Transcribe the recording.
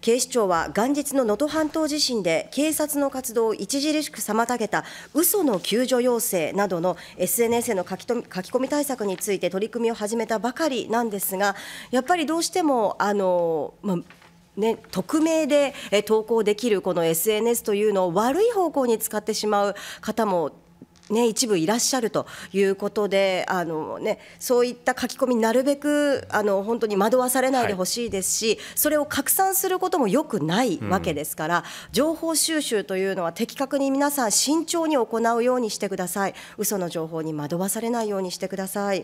警視庁は元日の能登半島地震で警察の活動を著しく妨げた嘘の救助要請などの SNS への書き書き込み対策について取り組みを始めたばかりなんですがやっぱりどうしてもあの、まあね、匿名で投稿できるこの SNS というのを悪い方向に使ってしまう方もね、一部いらっしゃるということであの、ね、そういった書き込みなるべくあの本当に惑わされないでほしいですし、はい、それを拡散することもよくないわけですから、うん、情報収集というのは的確に皆さん慎重に行うようにしてください嘘の情報に惑わされないようにしてください。